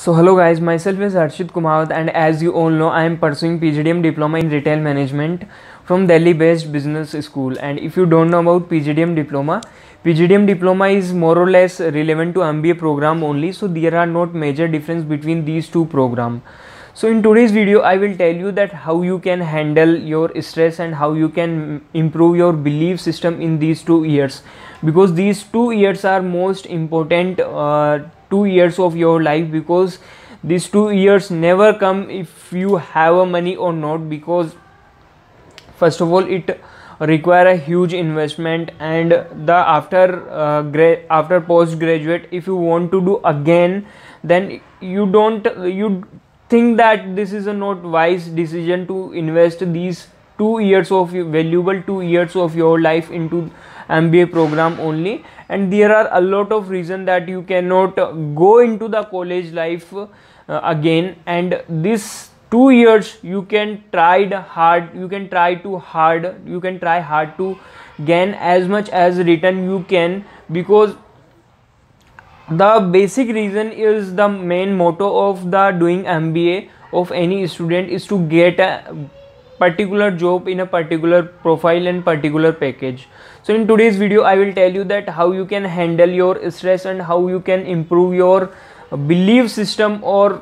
So hello guys, myself is Harshit Kumawat and as you all know, I am pursuing PGDM Diploma in Retail Management from Delhi based business school and if you don't know about PGDM Diploma, PGDM Diploma is more or less relevant to MBA program only so there are not major difference between these two program. So in today's video, I will tell you that how you can handle your stress and how you can improve your belief system in these two years because these two years are most important uh, two years of your life because these two years never come if you have a money or not because first of all it require a huge investment and the after uh, gra- after post graduate if you want to do again then you don't you think that this is a not wise decision to invest these two years of valuable two years of your life into MBA program only and there are a lot of reason that you cannot go into the college life uh, again and this two years you can try hard you can try to hard you can try hard to gain as much as return you can because the basic reason is the main motto of the doing mba of any student is to get a particular job in a particular profile and particular package so in today's video i will tell you that how you can handle your stress and how you can improve your belief system or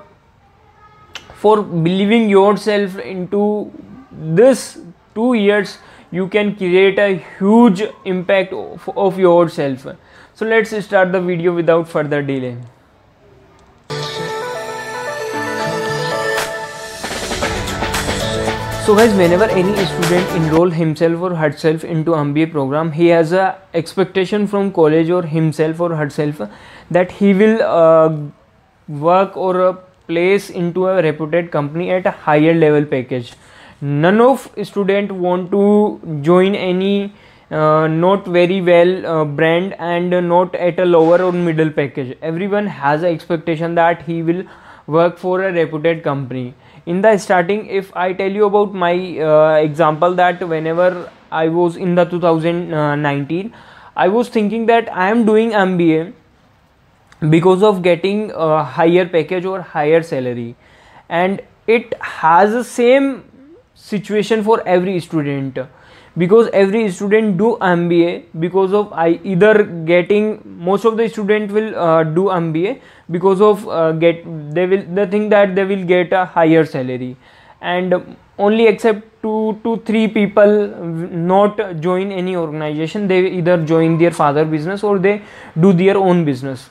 for believing yourself into this two years you can create a huge impact of, of yourself so let's start the video without further delay So guys, whenever any student enroll himself or herself into MBA program, he has a expectation from college or himself or herself that he will uh, work or uh, place into a reputed company at a higher level package. None of student want to join any uh, not very well uh, brand and uh, not at a lower or middle package everyone has an expectation that he will work for a reputed company in the starting if i tell you about my uh, example that whenever i was in the 2019 i was thinking that i am doing mba because of getting a higher package or higher salary and it has the same situation for every student because every student do MBA because of I either getting most of the student will uh, do MBA because of uh, get they will they think that they will get a higher salary and only except two to three people not join any organization they either join their father business or they do their own business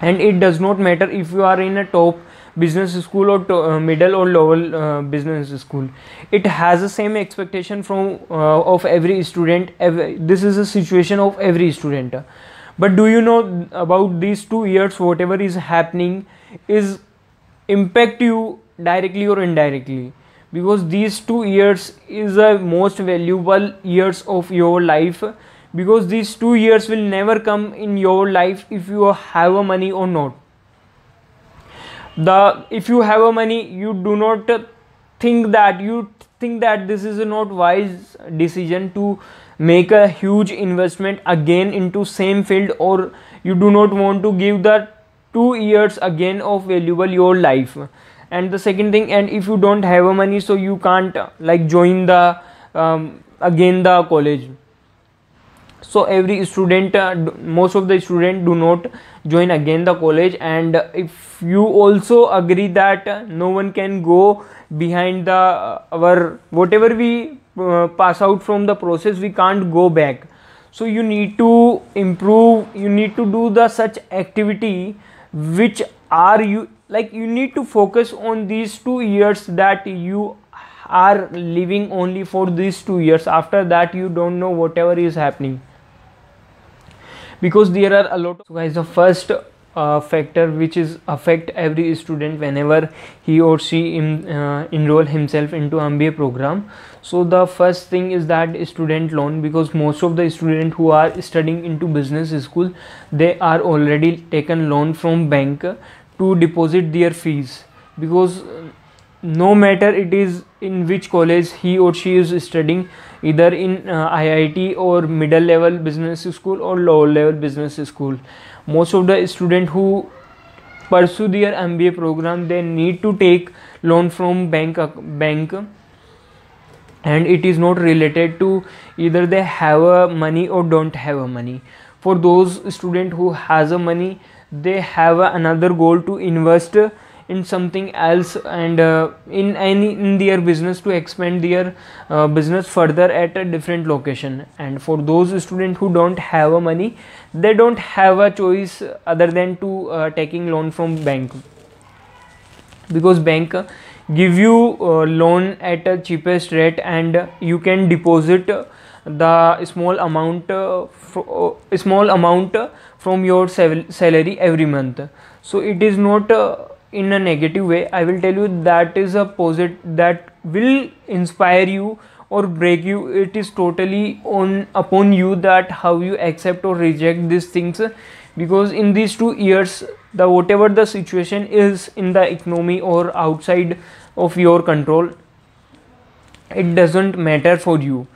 and it does not matter if you are in a top business school or to, uh, middle or lower uh, business school it has the same expectation from uh, of every student every, this is a situation of every student but do you know about these two years whatever is happening is impact you directly or indirectly because these two years is the most valuable years of your life because these two years will never come in your life if you have a money or not the if you have a money you do not think that you think that this is a not wise decision to make a huge investment again into same field or you do not want to give the two years again of valuable your life and the second thing and if you don't have a money so you can't like join the um, again the college so every student uh, most of the student do not join again the college and if you also agree that no one can go behind the uh, our whatever we uh, pass out from the process we can't go back so you need to improve you need to do the such activity which are you like you need to focus on these two years that you are living only for these two years after that you don't know whatever is happening because there are a lot of so guys the first uh, factor which is affect every student whenever he or she in, uh, enroll himself into MBA program so the first thing is that student loan because most of the student who are studying into business school they are already taken loan from bank to deposit their fees because uh, no matter it is in which college he or she is studying either in uh, IIT or middle level business school or lower level business school most of the student who pursue their MBA program they need to take loan from bank uh, bank and it is not related to either they have a money or don't have a money for those student who has a money they have another goal to invest in something else and uh, in any in their business to expand their uh, business further at a different location and for those students who don't have a money they don't have a choice other than to uh, taking loan from bank because bank give you uh, loan at a cheapest rate and you can deposit the small amount uh, uh small amount from your salary every month so it is not uh, in a negative way i will tell you that is a posit that will inspire you or break you it is totally on upon you that how you accept or reject these things because in these two years the whatever the situation is in the economy or outside of your control it doesn't matter for you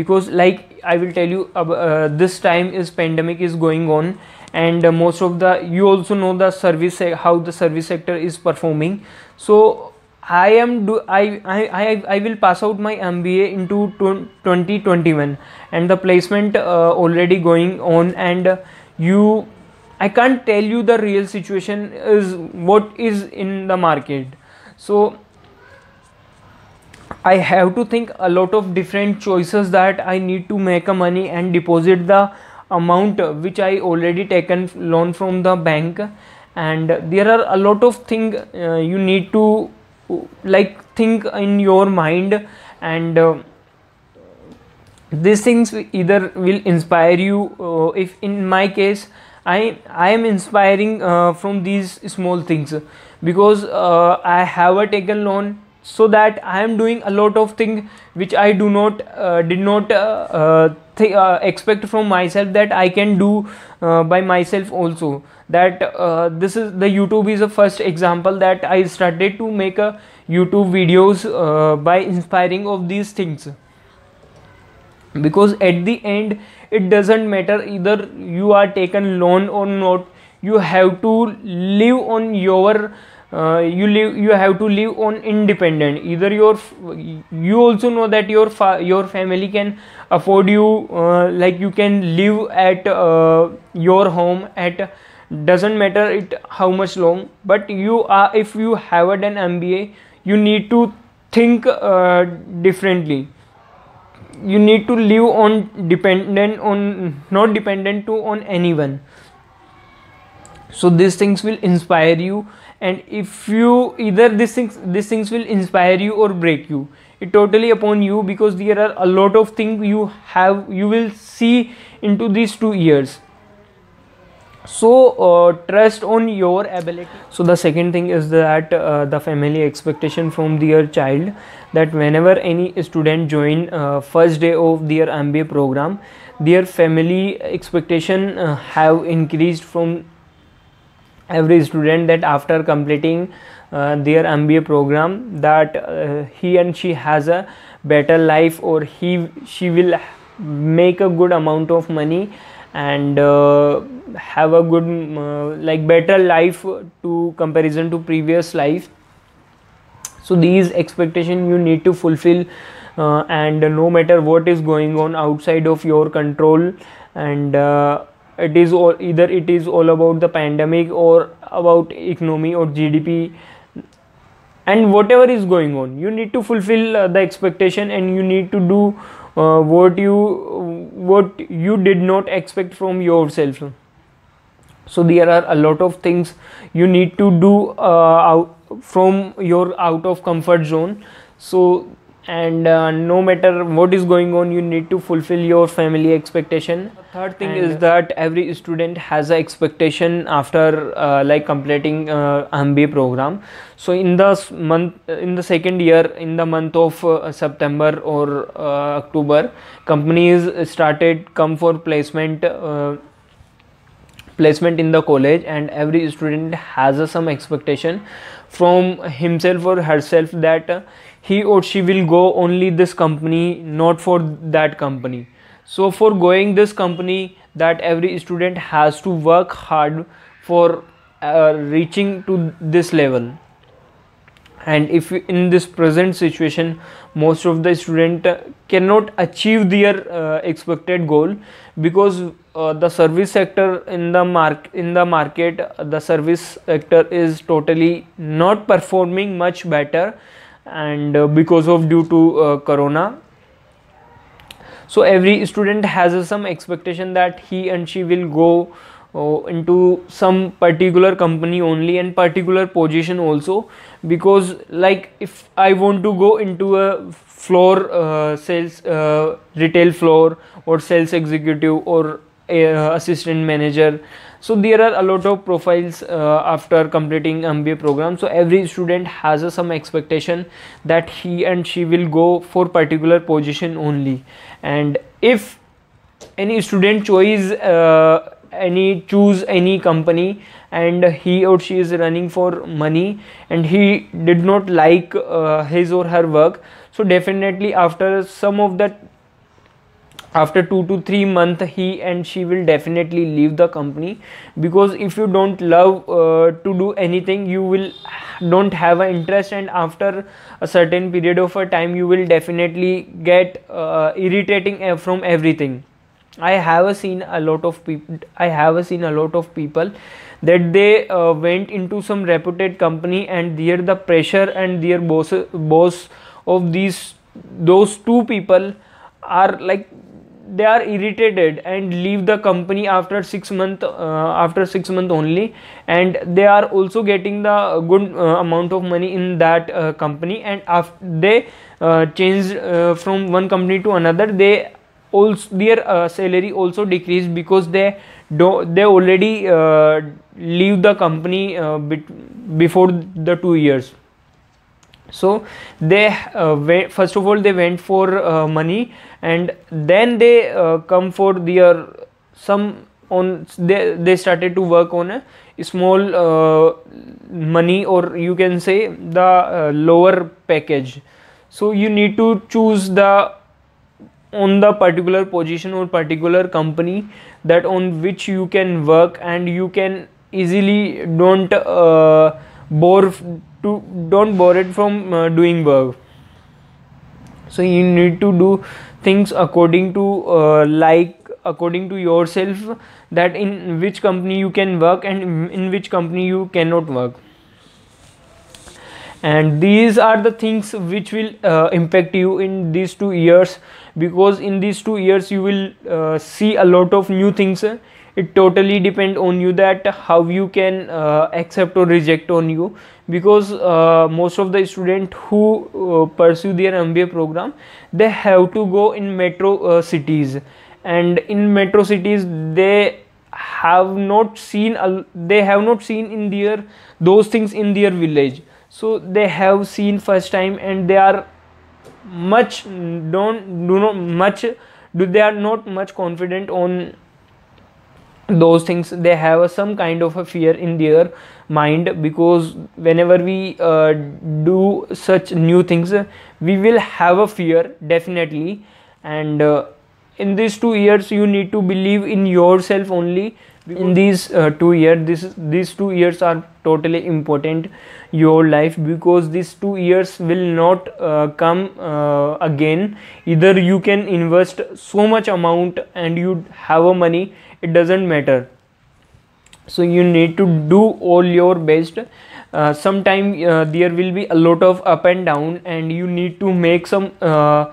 because like i will tell you uh, uh, this time is pandemic is going on and uh, most of the you also know the service how the service sector is performing so I am do I I, I will pass out my MBA into 2021 and the placement uh, already going on and you I can't tell you the real situation is what is in the market so I have to think a lot of different choices that I need to make a money and deposit the amount which I already taken loan from the bank and there are a lot of thing uh, you need to uh, like think in your mind and uh, these things either will inspire you uh, if in my case I, I am inspiring uh, from these small things because uh, I have a taken loan so that I am doing a lot of thing which I do not uh, did not uh, uh, uh expect from myself that I can do uh, by myself also that uh, this is the YouTube is the first example that I started to make a YouTube videos by inspiring of these things because at the end it doesn't matter either you are taken loan or not you have to live on your uh, you live you have to live on independent either your you also know that your fa- your family can afford you uh, like you can live at uh, your home at doesn't matter it how much long but you are if you have an mba you need to think uh, differently you need to live on dependent on not dependent to on anyone so these things will inspire you and if you either these things these things will inspire you or break you it totally upon you because there are a lot of things you have you will see into these two years so uh, trust on your ability so the second thing is that uh, the family expectation from their child that whenever any student join uh, first day of their mba program their family expectation uh, have increased from every student that after completing uh, their MBA program that uh, he and she has a better life or he she will make a good amount of money and uh, have a good uh, like better life to comparison to previous life so these expectation you need to fulfill uh, and no matter what is going on outside of your control and uh, it is all either it is all about the pandemic or about economy or gdp and whatever is going on you need to fulfill uh, the expectation and you need to do uh, what you what you did not expect from yourself so there are a lot of things you need to do uh, out, from your out of comfort zone so and uh, no matter what is going on you need to fulfill your family expectation third thing and is that every student has an expectation after uh, like completing uh, mba program so in the month in the second year in the month of uh, september or uh, october companies started come for placement uh, placement in the college and every student has some expectation from himself or herself that he or she will go only this company not for that company so for going this company that every student has to work hard for uh, reaching to this level and if in this present situation most of the student cannot achieve their uh, expected goal because uh, the service sector in the mark in the market the service sector is totally not performing much better and uh, because of due to uh, corona so every student has some expectation that he and she will go uh, into some particular company only and particular position also because like if i want to go into a floor uh, sales uh, retail floor or sales executive or uh, assistant manager so there are a lot of profiles uh, after completing mba program so every student has uh, some expectation that he and she will go for particular position only and if any student choice uh, any choose any company and he or she is running for money and he did not like uh, his or her work so definitely after some of that after 2 to 3 month he and she will definitely leave the company because if you don't love uh, to do anything you will don't have an interest and after a certain period of a time you will definitely get uh, irritating uh, from everything i have seen a lot of people i have seen a lot of people that they uh, went into some reputed company and there the pressure and their boss boss of these those two people are like they are irritated and leave the company after 6 month uh, after 6 month only and they are also getting the good uh, amount of money in that uh, company and after they uh, change uh, from one company to another they also their uh, salary also decreased because they do they already leave the company before the 2 years so they uh, went, first of all they went for uh, money and then they uh, come for their some on they they started to work on a small uh, money or you can say the uh, lower package so you need to choose the on the particular position or particular company that on which you can work and you can easily don't uh, bore to don't bore it from uh, doing work so you need to do things according to uh, like according to yourself that in which company you can work and in which company you cannot work and these are the things which will uh, impact you in these two years because in these two years you will uh, see a lot of new things it totally depend on you that how you can uh, accept or reject on you because uh, most of the student who uh, pursue their mba program they have to go in metro uh, cities and in metro cities they have not seen they have not seen in their those things in their village so they have seen first time and they are much don't do not much do they are not much confident on those things they have a, some kind of a fear in their mind because whenever we uh, do such new things we will have a fear definitely and uh, in these two years you need to believe in yourself only in these uh, two years this these two years are totally important your life because these two years will not uh, come uh, again either you can invest so much amount and you have a money it doesn't matter so you need to do all your best uh, sometime uh, there will be a lot of up and down and you need to make some uh,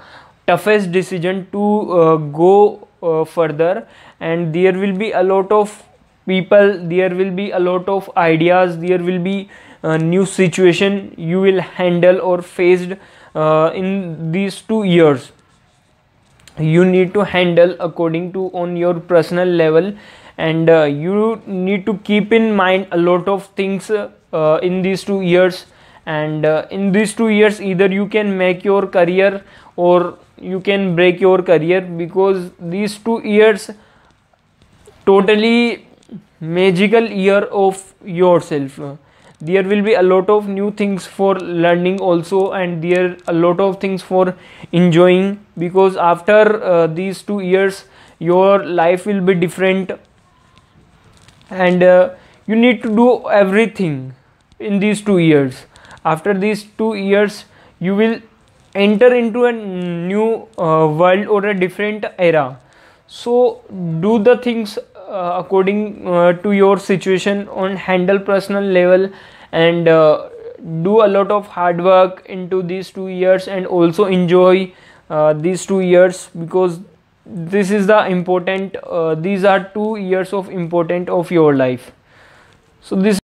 toughest decision to uh, go uh, further and there will be a lot of people there will be a lot of ideas there will be a uh, new situation you will handle or faced in these two years you need to handle according to on your personal level and uh, you need to keep in mind a lot of things uh, uh, in these two years and uh, in these two years either you can make your career or you can break your career because these two years totally magical year of yourself there will be a lot of new things for learning also and there are a lot of things for enjoying because after uh, these two years your life will be different and uh, you need to do everything in these two years after these two years you will enter into a new uh, world or a different era so do the things uh, according uh, to your situation on handle personal level and uh, do a lot of hard work into these two years and also enjoy uh, these two years because this is the important uh, these are two years of important of your life so this